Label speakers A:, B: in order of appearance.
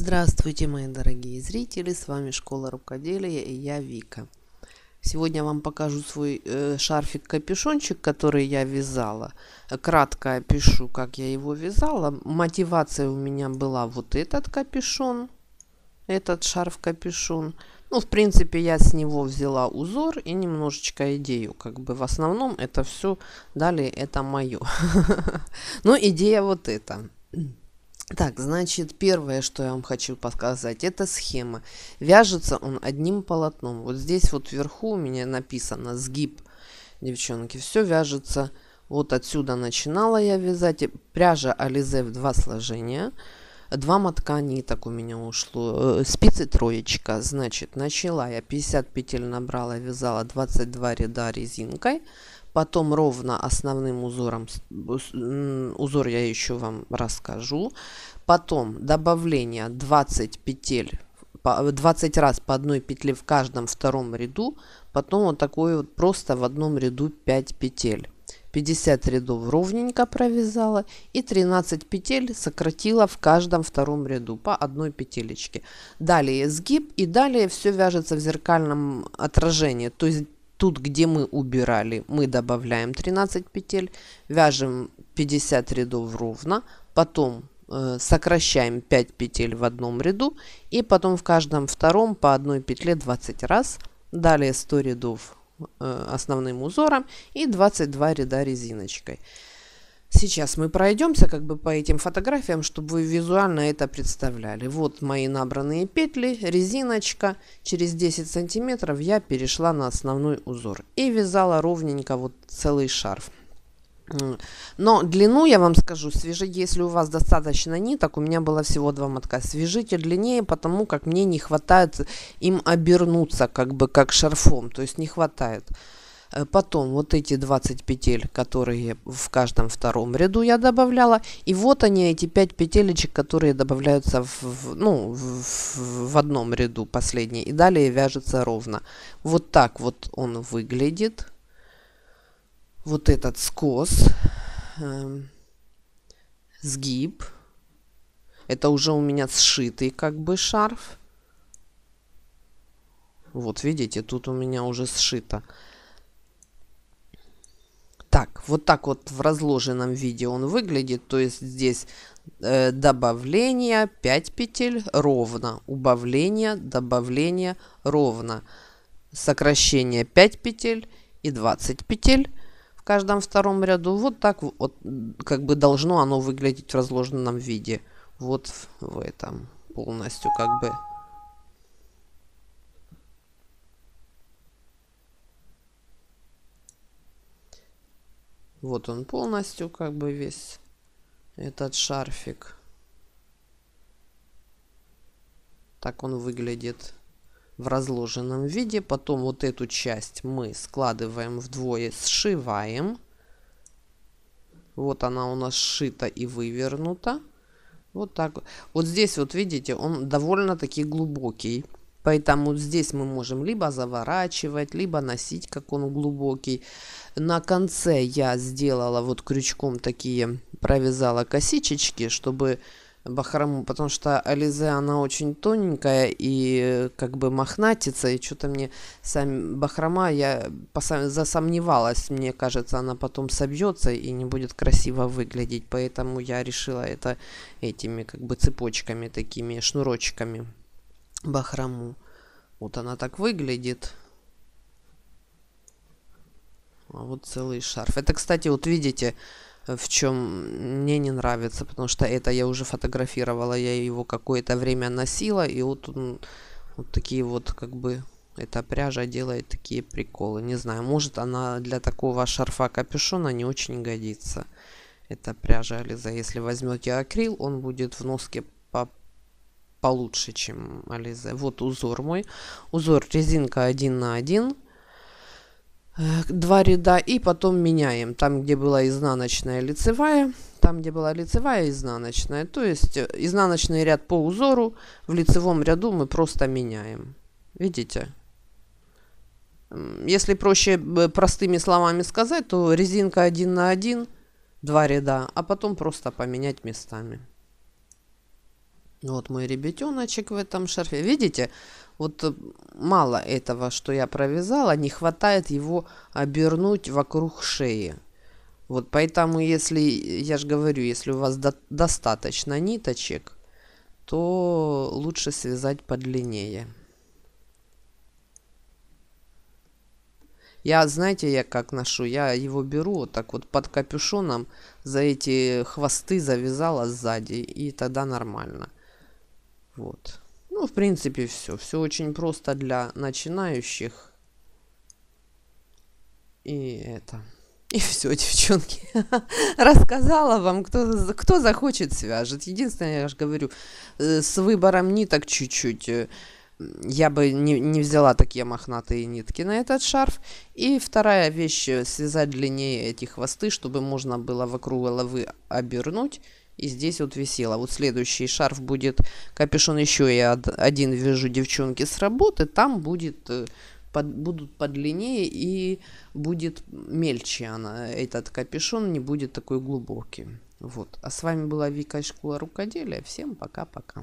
A: Здравствуйте, мои дорогие зрители! С вами Школа рукоделия и я Вика. Сегодня я вам покажу свой э, шарфик-капюшончик, который я вязала. Кратко опишу, как я его вязала. Мотивация у меня была вот этот капюшон, этот шарф-капюшон. Ну, в принципе, я с него взяла узор и немножечко идею. Как бы в основном это все, далее это мое. Но ну, идея вот эта. Так, значит, первое, что я вам хочу показать, это схема. Вяжется он одним полотном. Вот здесь вот вверху у меня написано сгиб, девчонки. Все вяжется. Вот отсюда начинала я вязать. Пряжа Ализе в два сложения. Два мотка ниток у меня ушло. Э, спицы троечка. Значит, начала я 50 петель набрала, вязала 22 ряда резинкой. Потом ровно основным узором, узор я еще вам расскажу. Потом добавление 20 петель 20 раз по одной петле в каждом втором ряду, потом вот такой вот просто в одном ряду 5 петель. 50 рядов ровненько провязала и 13 петель сократила в каждом втором ряду по одной петелечке. Далее сгиб и далее все вяжется в зеркальном отражении, то есть Тут, где мы убирали, мы добавляем 13 петель, вяжем 50 рядов ровно, потом э, сокращаем 5 петель в одном ряду и потом в каждом втором по одной петле 20 раз. Далее 100 рядов э, основным узором и 22 ряда резиночкой. Сейчас мы пройдемся как бы по этим фотографиям, чтобы вы визуально это представляли. Вот мои набранные петли, резиночка. Через 10 сантиметров я перешла на основной узор и вязала ровненько вот целый шарф. Но длину, я вам скажу, свяжите, если у вас достаточно ниток, у меня было всего два мотка, свяжите длиннее, потому как мне не хватает им обернуться, как бы как шарфом, то есть не хватает. Э, потом вот эти 20 петель, которые в каждом втором ряду я добавляла. И вот они, эти 5 петелечек, которые добавляются в, ну, в, в одном ряду последний. И далее вяжется ровно. Вот так вот он выглядит. Вот этот скос. Э, сгиб. Это уже у меня сшитый как бы шарф. Вот видите, тут у меня уже сшито. Вот так вот в разложенном виде он выглядит. То есть здесь э, добавление 5 петель ровно. Убавление, добавление ровно. Сокращение 5 петель и 20 петель в каждом втором ряду. Вот так вот как бы должно оно выглядеть в разложенном виде. Вот в этом полностью как бы Вот он полностью как бы весь этот шарфик. Так он выглядит в разложенном виде. Потом вот эту часть мы складываем вдвое, сшиваем. Вот она у нас сшита и вывернута. Вот так. Вот здесь вот видите, он довольно-таки глубокий. Поэтому здесь мы можем либо заворачивать, либо носить, как он глубокий. На конце я сделала вот крючком такие, провязала косичечки, чтобы бахрому, потому что Ализе она очень тоненькая и э, как бы мохнатится, и что-то мне сам бахрома, я посам, засомневалась, мне кажется, она потом собьется и не будет красиво выглядеть, поэтому я решила это этими как бы цепочками такими, шнурочками бахрому. Вот она так выглядит. А вот целый шарф. Это, кстати, вот видите, в чем мне не нравится, потому что это я уже фотографировала, я его какое-то время носила, и вот он, вот такие вот, как бы, эта пряжа делает такие приколы. Не знаю, может она для такого шарфа капюшона не очень годится. Эта пряжа Ализа. Если возьмете акрил, он будет в носке по получше, чем Ализе. Вот узор мой. Узор резинка 1 на 1. Э, два ряда и потом меняем. Там, где была изнаночная лицевая, там, где была лицевая изнаночная. То есть э, изнаночный ряд по узору в лицевом ряду мы просто меняем. Видите? Если проще э, простыми словами сказать, то резинка 1 на 1, два ряда, а потом просто поменять местами. Вот мой ребятеночек в этом шарфе. Видите, вот э, мало этого, что я провязала, не хватает его обернуть вокруг шеи. Вот поэтому, если, я же говорю, если у вас до достаточно ниточек, то лучше связать подлиннее. Я, знаете, я как ношу? Я его беру вот так вот под капюшоном, за эти хвосты завязала сзади, и тогда нормально. Вот. Ну, в принципе, все. Все очень просто для начинающих. И это. И все, девчонки. Рассказала вам, кто, кто захочет, свяжет. Единственное, я же говорю, э, с выбором ниток чуть-чуть. Э, я бы не, не взяла такие мохнатые нитки на этот шарф. И вторая вещь, э, связать длиннее эти хвосты, чтобы можно было вокруг головы обернуть и здесь вот висела. Вот следующий шарф будет, капюшон еще я один вяжу девчонки с работы, там будет, э, под, будут подлиннее и будет мельче она, этот капюшон не будет такой глубокий. Вот. А с вами была Вика из рукоделия. Всем пока-пока.